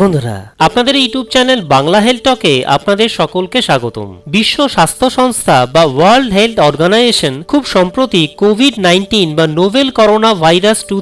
বন্ধুরা আপনাদের YouTube channel Bangla health টকে আপনাদের সকলকে স্বাগতম বিশ্ব স্বাস্থ্য সংস্থা বা ওয়ার্ল্ড হেলথ অর্গানাইজেশন খুব সম্প্রতি কোভিড নাইন্টিন বা নোভেল করোনা ভাইরাস টু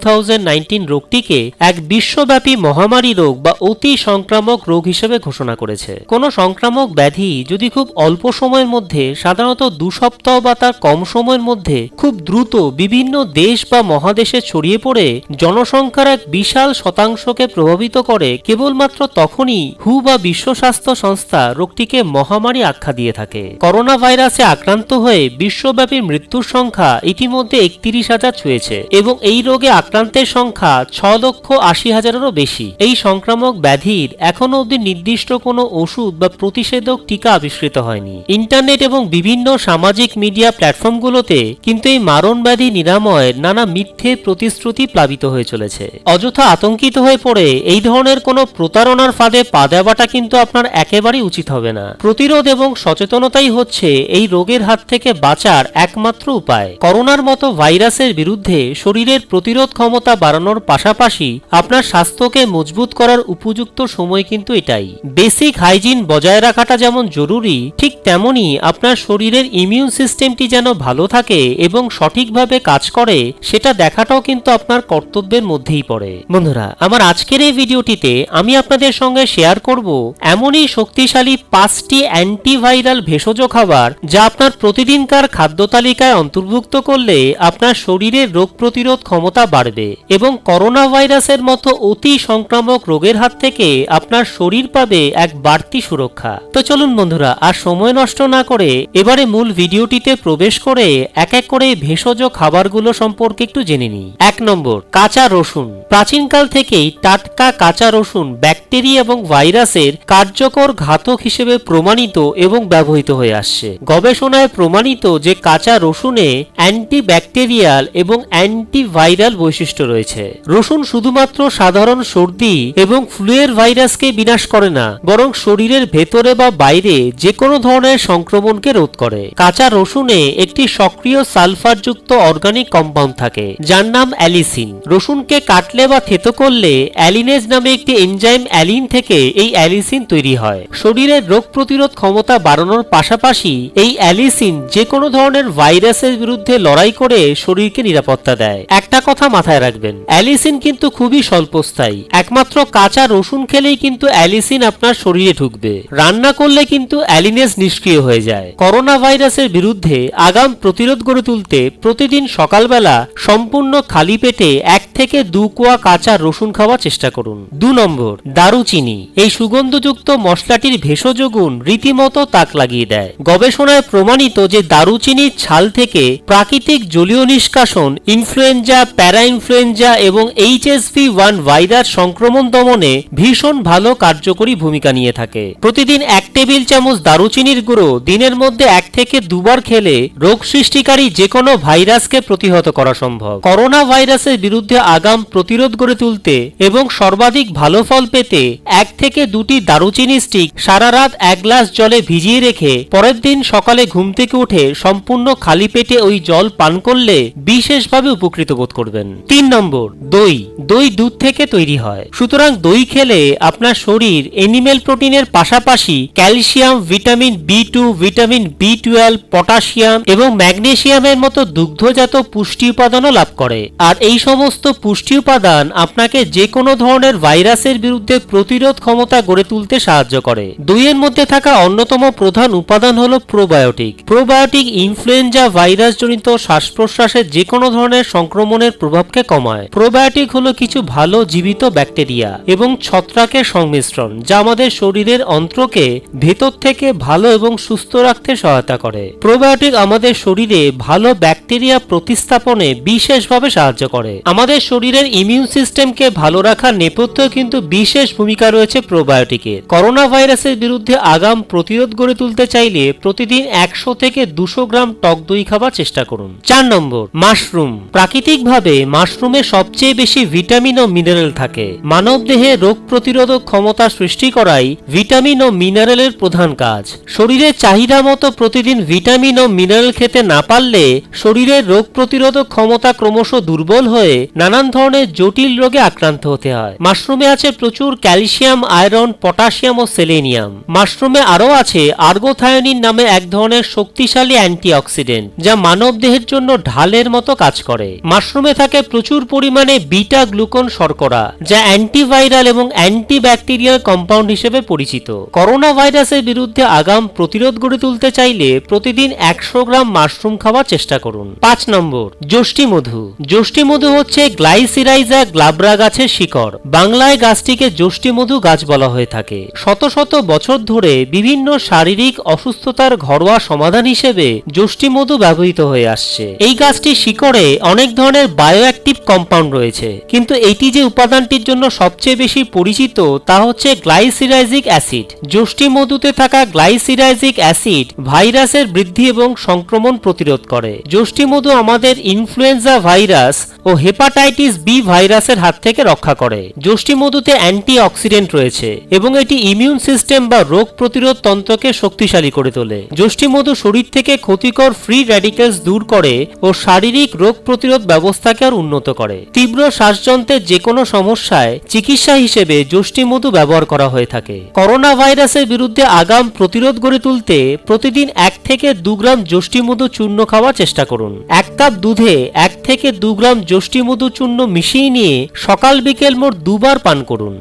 রোগটিকে এক বিশ্বব্যাপী মহামারী রোগ বা অতি সংক্রামক রোগ হিসেবে ঘোষণা করেছে কোন সংক্রামক ব্যাধি যদি খুব অল্প সময়ের মধ্যে সাধারণত দু সপ্তাহ বা তার কম সময়ের মধ্যে খুব দ্রুত বিভিন্ন দেশ বা মহাদেশে ছড়িয়ে পড়ে জনসংখ্যার এক বিশাল শতাংশকে প্রভাবিত করে কেবল শুধুমাত্র তখনই হু বা বিশ্ব স্বাস্থ্য সংস্থা রোগটিকে মহামারী আখ্যা দিয়ে থাকে করোনা ভাইরাসে আক্রান্ত হয়ে বিশ্বব্যাপী মৃত্যুর সংখ্যা ইতিমধ্যে একত্রিশ হাজার ছুঁয়েছে এবং এই রোগে আক্রান্তের সংখ্যা ছ লক্ষ আশি হাজারেরও বেশি এই সংক্রামক ব্যাধির এখনও অবধি নির্দিষ্ট কোনো ওষুধ বা প্রতিষেধক টিকা আবিষ্কৃত হয়নি ইন্টারনেট এবং বিভিন্ন সামাজিক মিডিয়া প্ল্যাটফর্মগুলোতে কিন্তু এই মারণ ব্যাধি নিরাময়ের নানা মিথ্যে প্রতিশ্রুতি প্লাবিত হয়ে চলেছে অযথা আতঙ্কিত হয়ে পড়ে এই ধরনের কোনো প্রতারণার ফাঁদে পা দেওয়াটা কিন্তু আপনার একেবারেই উচিত হবে না প্রতিরোধ এবং সচেতনতাই হচ্ছে এই রোগের হাত থেকে বাঁচার একমাত্র উপায় করোনার মতো ভাইরাসের বিরুদ্ধে শরীরের প্রতিরোধ ক্ষমতা বাড়ানোর পাশাপাশি আপনার স্বাস্থ্যকে মজবুত করার উপযুক্ত সময় কিন্তু এটাই বেসিক হাইজিন বজায় রাখাটা যেমন জরুরি ঠিক তেমনই আপনার শরীরের ইমিউন সিস্টেমটি যেন ভালো থাকে এবং সঠিকভাবে কাজ করে সেটা দেখাটাও কিন্তু আপনার কর্তব্যের মধ্যেই পড়ে বন্ধুরা আমার আজকের এই ভিডিওটিতে আমি আপনাদের সঙ্গে শেয়ার করব এমনই শক্তিশালী পাঁচটি অ্যান্টিভাইরাল ভেষজ খাবার যা আপনার প্রতিদিনকার খাদ্য তালিকায় অন্তর্ভুক্ত করলে আপনার শরীরের রোগ প্রতিরোধ ক্ষমতা বাড়বে এবং করোনা ভাইরাসের মতো অতি সংক্রামক রোগের হাত থেকে আপনার শরীর পাবে এক বাড়তি সুরক্ষা তো চলুন বন্ধুরা আর সময় নষ্ট না করে এবারে মূল ভিডিওটিতে প্রবেশ করে এক এক করে ভেষজ খাবারগুলো সম্পর্কে একটু জেনে নিই এক নম্বর কাঁচা রসুন প্রাচীনকাল থেকেই টাটকা কাঁচা রসুন ব্যাকটেরিয়া এবং ভাইরাসের কার্যকর ঘাতক হিসেবে প্রমাণিত এবং ব্যবহৃত হয়ে আসছে গবেষণায় প্রমাণিত যে কাঁচা রসুনে অ্যান্টি ব্যাকটেরিয়াল এবং অ্যান্টিভাইরাল বৈশিষ্ট্য রয়েছে রসুন শুধুমাত্র সাধারণ সর্দি এবং ফ্লুয়ের ভাইরাসকে বিনাশ করে না বরং শরীরের ভেতরে বা বাইরে যে কোনো ধরনের সংক্রমণকে রোধ করে কাঁচা রসুনে একটি সক্রিয় সালফারযুক্ত অর্গানিক কম্পাউন্ড থাকে যার নাম অ্যালিসিন রসুনকে কাটলে বা থেতো করলে অ্যালিনেজ নামে একটি এনজাইম এনজাইম অ্যালিন থেকে এই অ্যালিসিন তৈরি হয় শরীরের রোগ প্রতিরোধ ক্ষমতা বাড়ানোর পাশাপাশি এই অ্যালিসিন যে কোনো ধরনের ভাইরাসের বিরুদ্ধে লড়াই করে শরীরকে নিরাপত্তা দেয় একটা কথা মাথায় রাখবেন অ্যালিসিন কিন্তু খুবই স্বল্পস্থায়ী একমাত্র কাঁচা রসুন খেলেই কিন্তু অ্যালিসিন আপনার শরীরে ঢুকবে রান্না করলে কিন্তু অ্যালিনেস নিষ্ক্রিয় হয়ে যায় করোনা ভাইরাসের বিরুদ্ধে আগাম প্রতিরোধ গড়ে তুলতে প্রতিদিন সকালবেলা সম্পূর্ণ খালি পেটে এক থেকে দু কোয়া কাঁচা রসুন খাওয়ার চেষ্টা করুন দু নম্বর দারুচিনি এই সুগন্ধযুক্ত মশলাটির ভেষজ গুণ রীতিমতো তাক লাগিয়ে দেয় গবেষণায় প্রমাণিত যে দারুচিনির ছাল থেকে প্রাকৃতিক জলীয় নিষ্কাশন ইনফ্লুয়েঞ্জা প্যারা ইনফ্লুয়েঞ্জা এবং এইচএসভি ওয়ান ভাইরাস সংক্রমণ দমনে ভীষণ ভালো কার্যকরী ভূমিকা নিয়ে থাকে প্রতিদিন এক টেবিল চামচ দারুচিনির গুঁড়ো দিনের মধ্যে এক থেকে দুবার খেলে রোগ সৃষ্টিকারী যে কোনো ভাইরাসকে প্রতিহত করা সম্ভব করোনা ভাইরাসের বিরুদ্ধে আগাম প্রতিরোধ গড়ে তুলতে এবং সর্বাধিক ভালো ফল পেতে এক থেকে দুটি দারুচিনি স্টিক সারা রাত এক গ্লাস জলে ভিজিয়ে রেখে পরের দিন সকালে ঘুম থেকে উঠে সম্পূর্ণ খালি পেটে ওই জল পান করলে বিশেষভাবে উপকৃত বোধ করবেন তিন নম্বর দই দই দুধ থেকে তৈরি হয় সুতরাং দই খেলে আপনার শরীর এনিমেল প্রোটিনের পাশাপাশি calcium vitamin B two vitamin B twelve potassium এবং ম্যাগনেশিয়ামের মতো দুগ্ধজাত পুষ্টি উপাদানও লাভ করে আর এই সমস্ত পুষ্টি উপাদান আপনাকে যে কোনো ধরনের ভাইরাসের বিরুদ্ধে প্রতিরোধ ক্ষমতা গড়ে তুলতে সাহায্য করে দুইয়ের মধ্যে থাকা অন্যতম প্রধান উপাদান হল প্রোবায়োটিক প্রোবায়োটিক ইনফ্লুয়েঞ্জা ভাইরাস জনিত শ্বাস প্রশ্বাসের যে কোনো ধরনের সংক্রমণের প্রভাবকে কমায় প্রোবায়োটিক হলো কিছু ভালো জীবিত ব্যাকটেরিয়া এবং ছত্রাকের সংমিশ্রণ যা আমাদের শরীরের অন্ত্রকে ভেতর থেকে ভালো এবং সুস্থ রাখতে সহায়তা করে প্রোবায়োটিক আমাদের শরীরে ভালো ব্যাকটেরিয়া প্রতিস্থাপনে বিশেষভাবে সাহায্য করে আমাদের শরীরের ইমিউন সিস্টেমকে ভালো রাখার নেপথ্যেও কিন্তু বিশেষ ভূমিকা রয়েছে প্রোবায়োটিকের করোনা ভাইরাসের বিরুদ্ধে আগাম প্রতিরোধ গড়ে তুলতে চাইলে প্রতিদিন একশো থেকে দুশো গ্রাম টক দই খাবার চেষ্টা করুন চার নম্বর মাশরুম প্রাকৃতিকভাবে মাশরুমে সবচেয়ে বেশি ভিটামিন ও মিনারেল থাকে মানব দেহে রোগ প্রতিরোধক ক্ষমতা সৃষ্টি করাই ভিটামিন ও মিনারেলের প্রধান কাজ শরীরে চাহিদা মতো প্রতিদিন ভিটামিন ও মিনারেল খেতে না পারলে শরীরের রোগ প্রতিরোধক ক্ষমতা ক্রমশ দুর্বল হয়ে নানা নানান ধরনের জটিল রোগে আক্রান্ত হতে হয় মাশরুমে আছে প্রচুর ক্যালসিয়াম আয়রন পটাশিয়াম ও সেলেনিয়াম মাশরুমে আরও আছে আর্গোথায়োনিন নামে এক ধরনের শক্তিশালী অ্যান্টিঅক্সিডেন্ট যা মানব দেহের জন্য ঢালের মতো কাজ করে মাশরুমে থাকে প্রচুর পরিমাণে বিটা গ্লুকন শর্করা যা অ্যান্টিভাইরাল এবং অ্যান্টিব্যাকটেরিয়াল কম্পাউন্ড হিসেবে পরিচিত করোনা ভাইরাসের বিরুদ্ধে আগাম প্রতিরোধ গড়ে তুলতে চাইলে প্রতিদিন একশো গ্রাম মাশরুম খাওয়ার চেষ্টা করুন পাঁচ নম্বর যষ্টি মধু যষ্টি মধু হচ্ছে গ্লাইসিরাইজা গ্লাবরা গাছের শিকড় বাংলায় গাছটিকে যষ্টিমধু গাছ বলা হয়ে থাকে শত শত বছর ধরে বিভিন্ন শারীরিক অসুস্থতার ঘরোয়া সমাধান হিসেবে যষ্টিমধু ব্যবহৃত হয়ে আসছে এই গাছটি শিকড়ে অনেক ধরনের বায়োঅ্যাক্টিভ কম্পাউন্ড রয়েছে কিন্তু এটি যে উপাদানটির জন্য সবচেয়ে বেশি পরিচিত তা হচ্ছে গ্লাইসিরাইজিক অ্যাসিড যষ্টিমধুতে থাকা গ্লাইসিরাইজিক অ্যাসিড ভাইরাসের বৃদ্ধি এবং সংক্রমণ প্রতিরোধ করে যষ্টিমধু আমাদের ইনফ্লুয়েঞ্জা ভাইরাস ও হেপাটাইট হেপাটাইটিস বি ভাইরাসের হাত থেকে রক্ষা করে যষ্টিমধুতে অ্যান্টি অক্সিডেন্ট রয়েছে এবং এটি ইমিউন সিস্টেম বা রোগ প্রতিরোধ তন্ত্রকে শক্তিশালী করে তোলে যষ্টিমধু শরীর থেকে ক্ষতিকর ফ্রি র্যাডিক্যালস দূর করে ও শারীরিক রোগ প্রতিরোধ ব্যবস্থাকে আর উন্নত করে তীব্র শ্বাসযন্ত্রের যে কোনো সমস্যায় চিকিৎসা হিসেবে যষ্টিমধু ব্যবহার করা হয়ে থাকে করোনা ভাইরাসের বিরুদ্ধে আগাম প্রতিরোধ গড়ে তুলতে প্রতিদিন এক থেকে দু গ্রাম যষ্টিমধু চূর্ণ খাওয়ার চেষ্টা করুন এক কাপ দুধে এক থেকে দু গ্রাম যষ্টিমধু চূর্ণ শূন্য মিশিয়ে নিয়ে সকাল বিকেল মোট দুবার পান করুন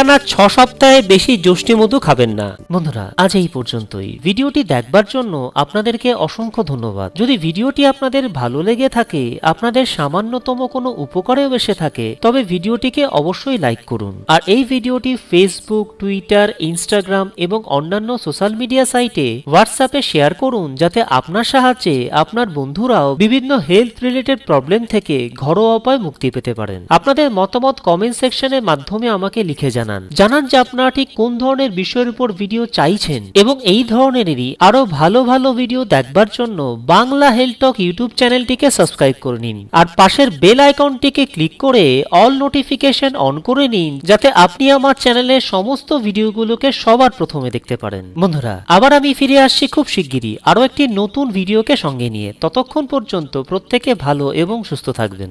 টানা ছ সপ্তাহে বেশি যষ্টি মধু খাবেন না বন্ধুরা আজ এই পর্যন্তই ভিডিওটি দেখবার জন্য আপনাদেরকে অসংখ্য ধন্যবাদ যদি ভিডিওটি আপনাদের ভালো লেগে থাকে আপনাদের সামান্যতম কোনো উপকারেও এসে থাকে তবে ভিডিওটিকে অবশ্যই লাইক করুন আর এই ভিডিওটি ফেসবুক টুইটার ইনস্টাগ্রাম এবং অন্যান্য সোশ্যাল মিডিয়া সাইটে হোয়াটসঅ্যাপে শেয়ার করুন যাতে আপনার সাহায্যে আপনার বন্ধুরাও বিভিন্ন হেলথ রিলেটেড প্রবলেম থেকে ঘরোয়া উপায় মুক্তি পেতে পারেন আপনাদের মতামত কমেন্ট সেকশনের মাধ্যমে আমাকে লিখে জানান জানান জানান যে আপনারা ঠিক কোন ধরনের বিষয়ের উপর ভিডিও চাইছেন এবং এই ধরনেরই আরো ভালো ভালো ভিডিও দেখবার জন্য বাংলা হেলটক ইউটিউব চ্যানেলটিকে সাবস্ক্রাইব করে নিন আর পাশের বেল আইকনটিকে ক্লিক করে অল নোটিফিকেশন অন করে নিন যাতে আপনি আমার চ্যানেলের সমস্ত ভিডিওগুলোকে সবার প্রথমে দেখতে পারেন বন্ধুরা আবার আমি ফিরে আসছি খুব শিগগিরই আরও একটি নতুন ভিডিওকে সঙ্গে নিয়ে ততক্ষণ পর্যন্ত প্রত্যেকে ভালো এবং সুস্থ থাকবেন